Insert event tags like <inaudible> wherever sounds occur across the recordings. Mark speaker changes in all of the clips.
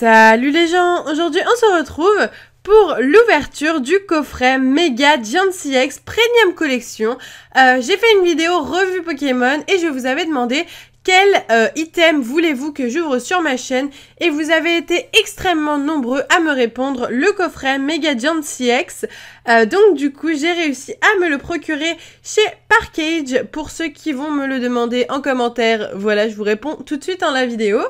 Speaker 1: Salut les gens Aujourd'hui on se retrouve pour l'ouverture du coffret Mega Giant CX Premium Collection. Euh, j'ai fait une vidéo revue Pokémon et je vous avais demandé quel euh, item voulez-vous que j'ouvre sur ma chaîne Et vous avez été extrêmement nombreux à me répondre le coffret Mega Giant CX. Euh, donc du coup, j'ai réussi à me le procurer chez Parkage. Pour ceux qui vont me le demander en commentaire, voilà, je vous réponds tout de suite dans la vidéo.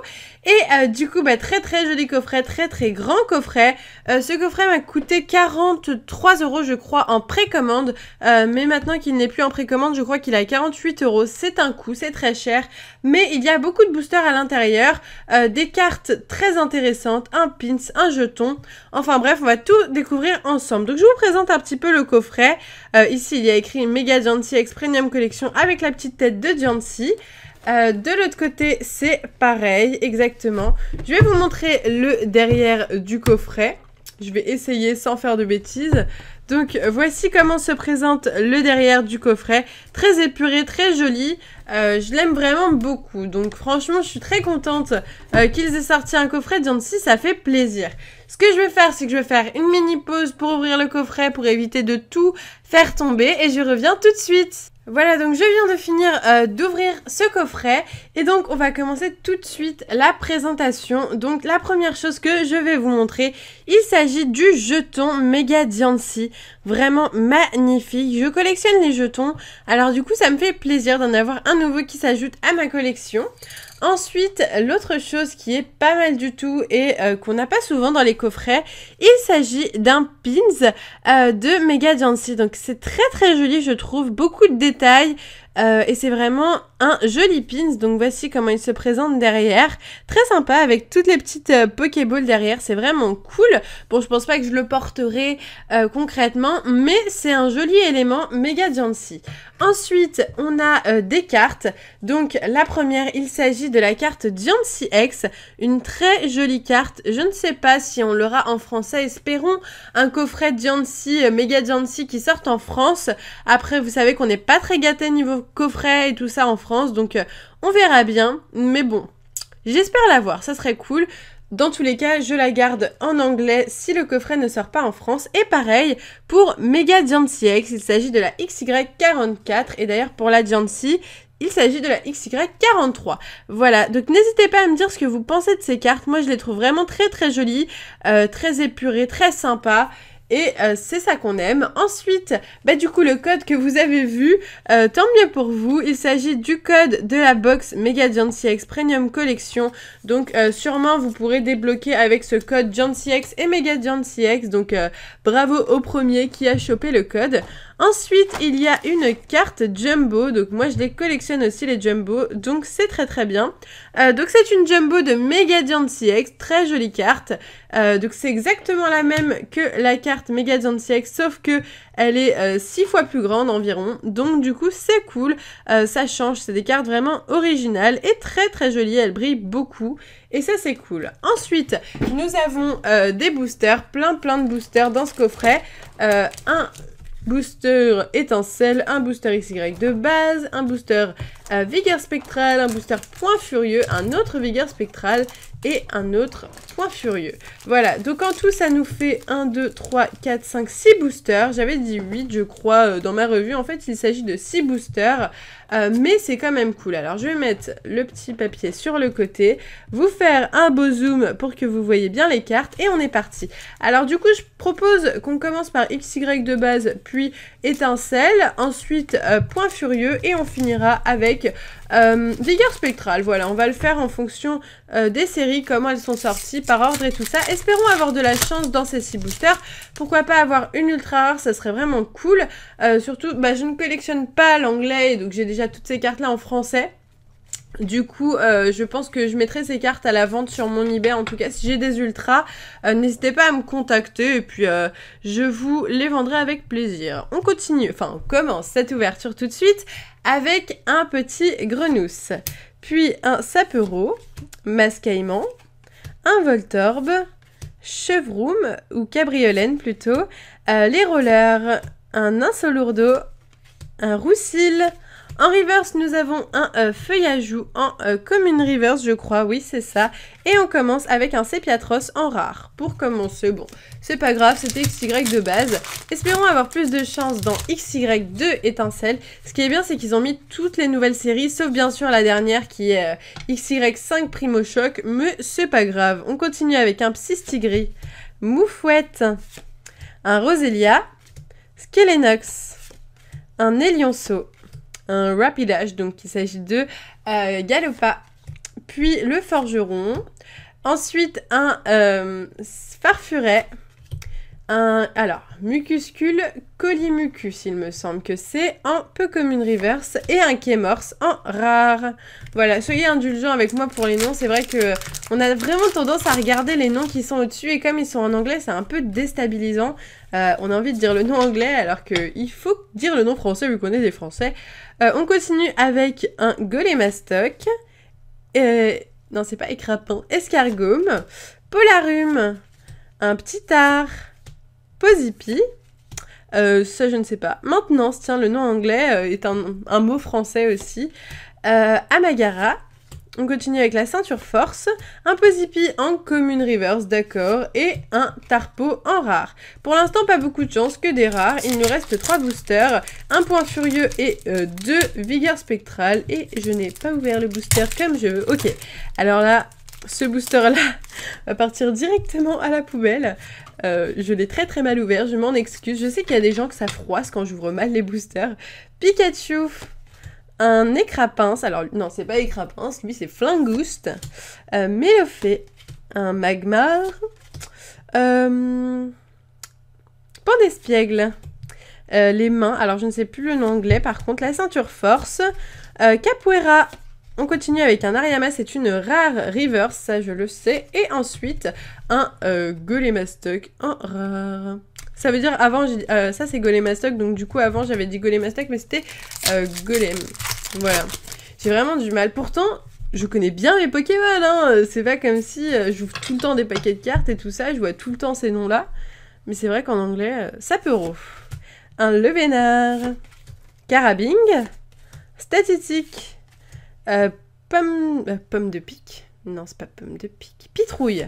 Speaker 1: Et euh, du coup, bah, très très joli coffret, très très grand coffret. Euh, ce coffret m'a coûté 43 euros, je crois, en précommande. Euh, mais maintenant qu'il n'est plus en précommande, je crois qu'il a 48 euros. C'est un coût, c'est très cher. Mais il y a beaucoup de boosters à l'intérieur, des cartes très intéressantes, un pins, un jeton. Enfin bref, on va tout découvrir ensemble. Donc je vous présente un petit peu le coffret. ici, il y a écrit Mega Jancy X Premium Collection avec la petite tête de Jancy. Euh, de l'autre côté, c'est pareil, exactement. Je vais vous montrer le derrière du coffret. Je vais essayer sans faire de bêtises. Donc voici comment se présente le derrière du coffret. Très épuré, très joli. Euh, je l'aime vraiment beaucoup. Donc franchement, je suis très contente euh, qu'ils aient sorti un coffret si Ça fait plaisir. Ce que je vais faire, c'est que je vais faire une mini pause pour ouvrir le coffret, pour éviter de tout faire tomber. Et je reviens tout de suite. Voilà, donc je viens de finir euh, d'ouvrir ce coffret et donc on va commencer tout de suite la présentation. Donc la première chose que je vais vous montrer, il s'agit du jeton Mega Diancy. Vraiment magnifique, je collectionne les jetons, alors du coup ça me fait plaisir d'en avoir un nouveau qui s'ajoute à ma collection. Ensuite, l'autre chose qui est pas mal du tout et euh, qu'on n'a pas souvent dans les coffrets, il s'agit d'un pins euh, de Mega Jancy. Donc c'est très très joli, je trouve, beaucoup de détails, euh, et c'est vraiment un joli pins. Donc voici comment il se présente derrière. Très sympa avec toutes les petites euh, Pokéballs derrière. C'est vraiment cool. Bon, je pense pas que je le porterai euh, concrètement, mais c'est un joli élément méga Jancy. Ensuite, on a des cartes. Donc la première, il s'agit de la carte Jancy X. Une très jolie carte. Je ne sais pas si on l'aura en français. Espérons un coffret Jancy, méga Jancy qui sorte en France. Après, vous savez qu'on n'est pas très gâté niveau coffret et tout ça en France, donc euh, on verra bien, mais bon, j'espère l'avoir, ça serait cool. Dans tous les cas, je la garde en anglais si le coffret ne sort pas en France. Et pareil pour Mega Diancy X, il s'agit de la XY44. Et d'ailleurs, pour la Diancy, il s'agit de la XY43. Voilà, donc n'hésitez pas à me dire ce que vous pensez de ces cartes. Moi, je les trouve vraiment très très jolies, euh, très épurées, très sympas et euh, c'est ça qu'on aime. Ensuite, bah, du coup, le code que vous avez vu, euh, tant mieux pour vous. Il s'agit du code de la box Mega Giant X Premium Collection. Donc, euh, sûrement, vous pourrez débloquer avec ce code Giant X et Mega Giant X. Donc, bravo au premier qui a chopé le code. Ensuite, il y a une carte Jumbo. Donc moi, je les collectionne aussi, les Jumbo. Donc c'est très très bien. Euh, donc c'est une Jumbo de Mega Giant CX. Très jolie carte. Euh, donc c'est exactement la même que la carte Mega CX, sauf que elle est 6 euh, fois plus grande environ. Donc du coup, c'est cool. ça change. C'est des cartes vraiment originales et très très jolies. Elles brillent beaucoup. Et ça, c'est cool. Ensuite, nous avons des boosters. Plein plein de boosters dans ce coffret. un booster étincelle, un booster XY de base, un booster vigueur spectrale, un booster point furieux, un autre vigueur spectrale et un autre point furieux. Voilà, donc en tout ça nous fait 1, 2, 3, 4, 5, 6 boosters. J'avais dit 8 je crois euh, dans ma revue, en fait il s'agit de 6 boosters, euh, mais c'est quand même cool. Alors je vais mettre le petit papier sur le côté, vous faire un beau zoom pour que vous voyez bien les cartes et on est parti. Alors du coup je propose qu'on commence par XY de base, puis étincelle, ensuite euh, point furieux et on finira avec des Euh, Vigueur voilà, on va le faire en fonction euh, des séries, comment elles sont sorties, par ordre et tout ça. Espérons avoir de la chance dans ces 6 boosters. Pourquoi pas avoir une ultra rare, ça serait vraiment cool. Euh, surtout, bah, je ne collectionne pas l'anglais, donc j'ai déjà toutes ces cartes-là en français. Du coup, euh, je pense que je mettrai ces cartes à la vente sur mon eBay. En tout cas, si j'ai des ultras, n'hésitez pas à me contacter et puis je vous les vendrai avec plaisir. On continue, enfin on commence cette ouverture tout de suite avec un petit grenousse, puis un sapereau, mascaillement, un voltorbe, Chevroom, ou cabriolène plutôt, euh, les rollers, un insolourdo, un roussil, en reverse, nous avons un euh, feuillage en euh, commune reverse, je crois. Oui, c'est ça. Et on commence avec un Sepiatros en rare. Pour commencer, bon, c'est pas grave, c'était XY de base. Espérons avoir plus de chance dans XY2 étincelle. Ce qui est bien, c'est qu'ils ont mis toutes les nouvelles séries, sauf bien sûr la dernière qui est euh, XY5 Primo Choc. Mais c'est pas grave. On continue avec un Psystigris, Moufouette, un Roselia, Skelenox, un Elionceau un rapidage, donc il s'agit de euh, Galopa, puis le forgeron, ensuite un euh, farfuret, alors, mucuscule colimucus, il me semble que c'est, un peu comme une reverse, et un kémorse un rare. Voilà, soyez indulgents avec moi pour les noms, c'est vrai que on a vraiment tendance à regarder les noms qui sont au-dessus, et comme ils sont en anglais, c'est un peu déstabilisant. Euh, on a envie de dire le nom anglais, alors qu'il faut dire le nom français, vu qu'on est des Français. Euh, on continue avec un golemastoc, Euh, non, c'est pas écrapant, escargome. Polarum. Un petit art Posipi. Euh, ça, je ne sais pas. Maintenance, tiens, le nom anglais euh, est un, mot français aussi. Euh, Amagara. On continue avec la ceinture force, un Posipi en commune reverse, d'accord, et un Tarpo en rare. Pour l'instant, pas beaucoup de chance, que des rares. Il nous reste 3 boosters, un point furieux et 2 vigueur spectrale. Et je n'ai pas ouvert le booster comme je veux. Ok, alors là, ce booster-là <laughs> va partir directement à la poubelle. Euh, je l'ai très très mal ouvert, je m'en excuse. Je sais qu'il y a des gens que ça froisse quand j'ouvre mal les boosters. Pikachu Un écrapince, alors non c'est pas écrapince, lui c'est flingouste. Euh, un magmar. Euh, d'Espiègle. Euh, les mains, alors je ne sais plus le nom anglais par contre, la ceinture force. Euh, capoeira, on continue avec un Ariama, c'est une rare reverse, ça je le sais. Et ensuite, un euh, un en rare. Ça veut dire avant, euh, ça c'est golemastock. donc du coup avant j'avais dit Golemastoc, mais c'était euh, Golem. Voilà. J'ai vraiment du mal. Pourtant, je connais bien mes Pokémon, hein. C'est pas comme si euh, j'ouvre tout le temps des paquets de cartes et tout ça, je vois tout le temps ces noms-là. Mais c'est vrai qu'en anglais, ça peut rouf. Un Levenar Carabing. Statistique. Euh, euh, pomme, de pique. Non, c'est pas pomme de pique. Pitrouille.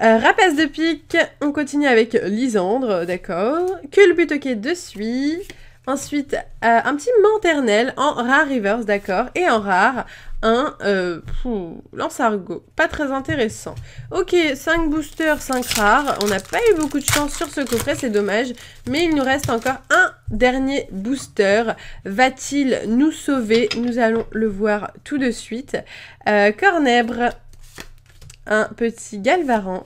Speaker 1: Euh, rapace de pique. On continue avec Lisandre, d'accord. Culbutoquet de suie. Ensuite, euh, un petit manternel en rare reverse, d'accord, et en rare un euh, lance Argo. Pas très intéressant. Ok, 5 boosters, 5 rares. On n'a pas eu beaucoup de chance sur ce coffret, c'est dommage. Mais il nous reste encore un dernier booster. Va-t-il nous sauver Nous allons le voir tout de suite. Euh, cornèbre, un petit Galvaran,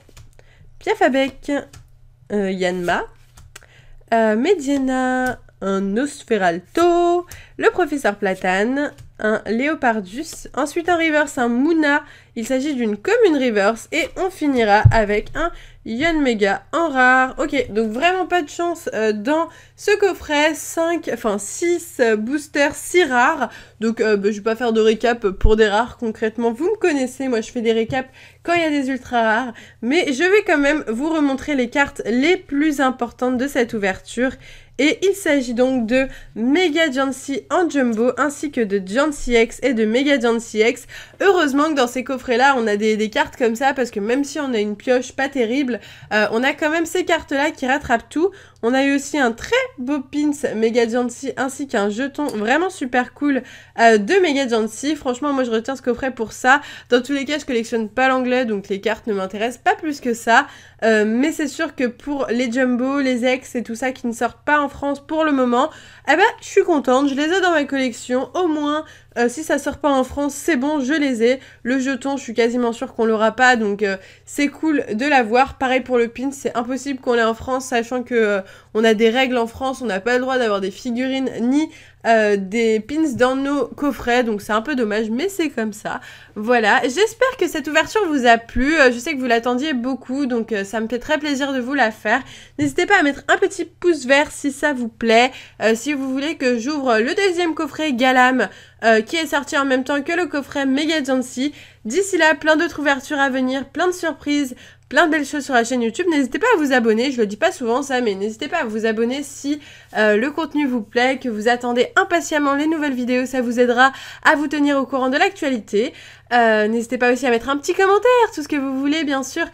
Speaker 1: Piafabec, Yanma, Mediana un Osferalto, le professeur Platane, un Léopardus, ensuite un Reverse, un Mouna, il s'agit d'une commune Reverse, et on finira avec un Yonmega en rare. Ok, donc vraiment pas de chance euh, dans ce coffret, 5, enfin 6 euh, boosters, si rares, donc euh, bah, je vais pas faire de récap pour des rares concrètement, vous me connaissez, moi je fais des récaps quand il y a des ultra rares, mais je vais quand même vous remontrer les cartes les plus importantes de cette ouverture, et il s'agit donc de Mega Jancy en jumbo ainsi que de Jancy X et de Mega Jancy X. Heureusement que dans ces coffrets-là, on a des, cartes comme ça parce que même si on a une pioche pas terrible, euh, on a quand même ces cartes-là qui rattrapent tout. On a eu aussi un très beau pins Mega Jancy ainsi qu'un jeton vraiment super cool euh, de Mega Jancy. Franchement, moi je retiens ce coffret pour ça. Dans tous les cas, je collectionne pas l'anglais donc les cartes ne m'intéressent pas plus que ça. Euh, mais c'est sûr que pour les jumbo, les ex et tout ça qui ne sortent pas en France pour le moment, eh ben, je suis contente, je les ai dans ma collection, au moins euh, si ça sort pas en France, c'est bon, je les ai. Le jeton, je suis quasiment sûre qu'on l'aura pas, donc euh, c'est cool de l'avoir. Pareil pour le pin, c'est impossible qu'on l'ait en France, sachant que euh, on a des règles en France, on n'a pas le droit d'avoir des figurines ni des pins dans nos coffrets, donc c'est un peu dommage, mais c'est comme ça. Voilà, j'espère que cette ouverture vous a plu. je sais que vous l'attendiez beaucoup, donc ça me fait très plaisir de vous la faire. N'hésitez pas à mettre un petit pouce vert si ça vous plaît. si vous voulez que j'ouvre le deuxième coffret Galam, euh, qui est sorti en même temps que le coffret Mega Jancy. D'ici là, plein d'autres ouvertures à venir, plein de surprises, plein de belles choses sur la chaîne YouTube. N'hésitez pas à vous abonner, je le dis pas souvent ça, mais n'hésitez pas à vous abonner si euh, le contenu vous plaît, que vous attendez impatiemment les nouvelles vidéos, ça vous aidera à vous tenir au courant de l'actualité. Euh, n'hésitez pas aussi à mettre un petit commentaire, tout ce que vous voulez bien sûr.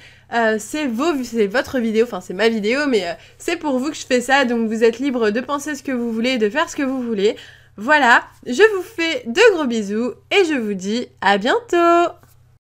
Speaker 1: c'est votre vidéo, enfin c'est ma vidéo, mais c'est pour vous que je fais ça, donc vous êtes libre de penser ce que vous voulez, de faire ce que vous voulez. Voilà, je vous fais de gros bisous et je vous dis à bientôt